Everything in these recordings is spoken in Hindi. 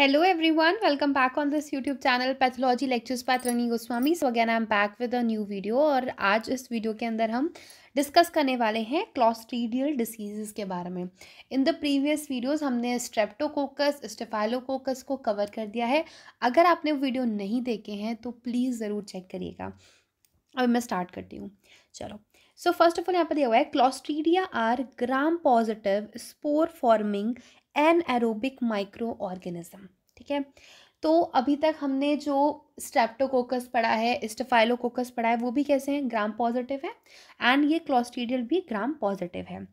every everyone welcome back on this YouTube channel pathology lectures path Rani Goswami so again I am back with a new video और आज इस वीडियो के अंदर हम डिस्कस करने वाले हैं क्लॉस्ट्रीडियल डिसीज़ के बारे में इन द प्रीवियस वीडियोस हमने स्ट्रेप्टोकोकस स्टेफाइलोकोकस को कवर कर दिया है अगर आपने वीडियो नहीं देखे हैं तो प्लीज़ ज़रूर चेक करिएगा अब मैं स्टार्ट करती हूँ चलो सो फर्स्ट ऑफ ऑल यहाँ पर दिया हुआ है clostridia are gram positive spore forming anaerobic microorganism ठीक है तो अभी तक हमने जो स्ट्रेप्टोकोकस पढ़ा है स्टेफाइलोकोकस पढ़ा है वो भी कैसे हैं ग्राम पॉजिटिव है एंड ये क्लॉस्टीडियल भी ग्राम पॉजिटिव है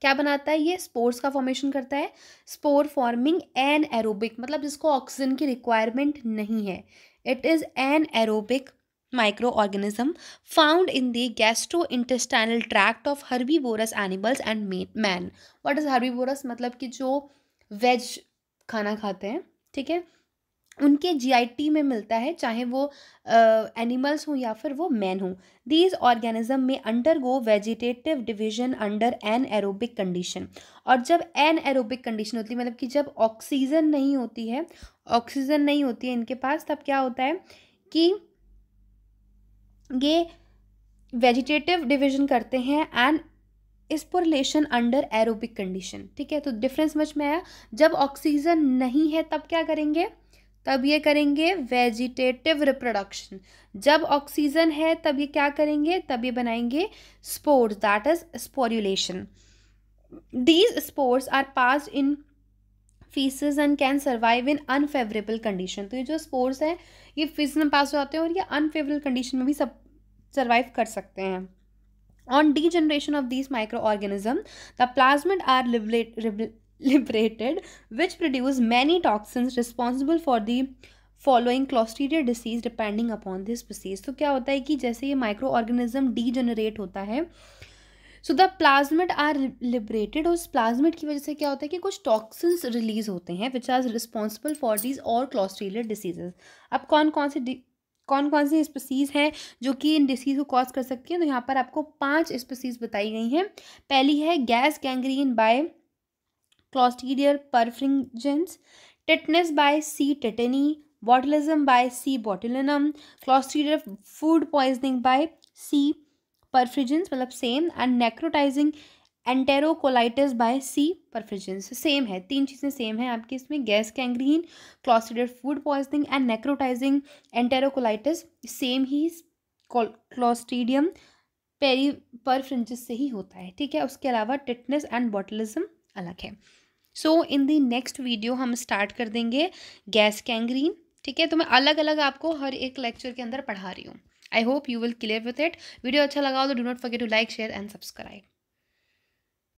क्या बनाता है ये स्पोर्स का फॉर्मेशन करता है स्पोर फॉर्मिंग एन एरोबिक मतलब जिसको ऑक्सीजन की रिक्वायरमेंट नहीं है it is anaerobic microorganism found in microorganism gastrointestinal tract of herbivorous of animals and man what is herbivorous मतलब कि जो वेज खाना खाते हैं ठीक है उनके टी में मिलता है चाहे वो एनिमल्स uh, हों या फिर वो मैन हों दीज ऑर्गेनिज्म में undergo vegetative division under anaerobic condition और जब एन एरोबिक कंडीशन होती है मतलब कि जब ऑक्सीजन नहीं होती है ऑक्सीजन नहीं होती है इनके पास तब क्या होता है कि ये वेजिटेटिव डिवीजन करते हैं and sporulation under aerobic condition ठीक है तो डिफरेंस समझ में आया जब ऑक्सीजन नहीं है तब क्या करेंगे तब ये करेंगे वेजिटेटिव रिप्रोडक्शन जब ऑक्सीजन है तब ये क्या करेंगे तब ये बनाएंगे spores that is sporulation these spores are pass in faeces and can survive in unfavourable condition तो ये जो स्पोर्ट्स हैं ये फीस में पास हो जाते हैं और ये अनफेवरेबल कंडीशन में भी सब सर्वाइव कर सकते हैं generation of of microorganism the plasmid are liberated which produce many toxins responsible for the following clostridial disease depending upon this disease तो क्या होता है कि जैसे ये माइक्रो ऑर्गेनिज्म डी जनरेट होता है so the plasmid are liberated और उस प्लाज्मिड की वजह से क्या होता है कि कुछ टॉक्सिन्स रिलीज होते हैं which are responsible for these और क्लॉस्ट्रेलियर डिसीजेज अब कौन कौन से कौन कौन सी स्पीसीज़ हैं जो कि इन डिसीज़ को कॉज कर सकती हैं तो यहाँ पर आपको पांच स्पीसीज़ बताई गई हैं पहली है gas gangrene by clostridium perfringens tetanus by C tetani botulism by C botulinum clostridial food poisoning by C perfringens मतलब same and necrotizing enterocolitis by C perfringens same है तीन चीज़ें सेम है आपकी इसमें gas gangrene clostridial food poisoning and necrotizing enterocolitis same ही क्लॉस्टीडियम पेरी परफ्रिजिस से ही होता है ठीक है उसके अलावा टिटनेस एंड बॉटलिज्म अलग है so in the next video हम स्टार्ट कर देंगे गैस कैंग्रीन ठीक है तो मैं अलग अलग आपको हर एक लेक्चर के अंदर पढ़ा रही हूँ I hope you will clear with it video अच्छा लगा हो तो do not forget to like share and subscribe